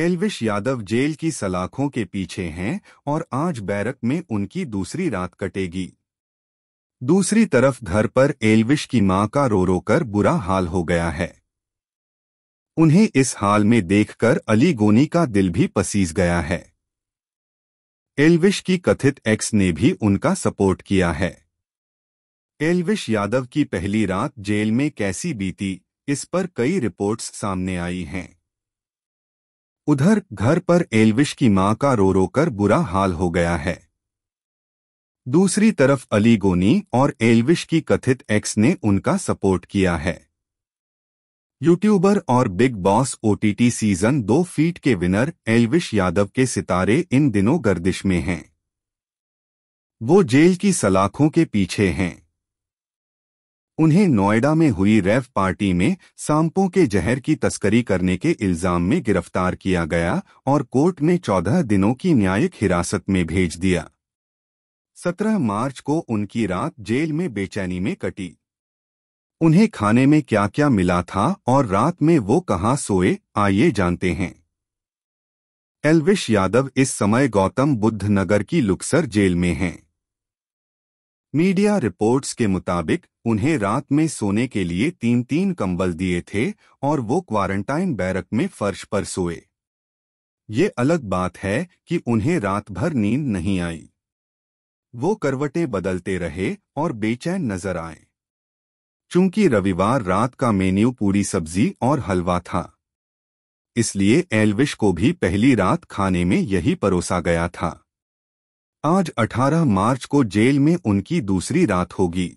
Elvish Yadav jail की सलाखों के पीछे हैं और आज बैरक में उनकी दूसरी रात कटेगी दूसरी तरफ घर पर एलविश की मां का रो रो कर बुरा हाल हो गया है उन्हें इस हाल में देखकर अली गोनी का दिल भी पसीज गया है एलविश की कथित एक्स ने भी उनका सपोर्ट किया है एलविश यादव की पहली रात जेल में कैसी बीती इस पर कई रिपोर्ट्स सामने आई हैं उधर घर पर एलविश की मां का रो रो कर बुरा हाल हो गया है दूसरी तरफ अली गोनी और एलविश की कथित एक्स ने उनका सपोर्ट किया है यूट्यूबर और बिग बॉस ओटीटी सीजन दो फीट के विनर एलविश यादव के सितारे इन दिनों गर्दिश में हैं वो जेल की सलाखों के पीछे हैं उन्हें नोएडा में हुई रेव पार्टी में सांपों के जहर की तस्करी करने के इल्जाम में गिरफ्तार किया गया और कोर्ट ने 14 दिनों की न्यायिक हिरासत में भेज दिया 17 मार्च को उनकी रात जेल में बेचैनी में कटी उन्हें खाने में क्या क्या मिला था और रात में वो कहाँ सोए आइए जानते हैं एलविश यादव इस समय गौतम बुद्ध नगर की लुक्सर जेल में हैं मीडिया रिपोर्ट्स के मुताबिक उन्हें रात में सोने के लिए तीन तीन कंबल दिए थे और वो क्वारंटाइन बैरक में फर्श पर सोए ये अलग बात है कि उन्हें रात भर नींद नहीं आई वो करवटें बदलते रहे और बेचैन नजर आए चूंकि रविवार रात का मेन्यू पूरी सब्जी और हलवा था इसलिए एलविश को भी पहली रात खाने में यही परोसा गया था आज 18 मार्च को जेल में उनकी दूसरी रात होगी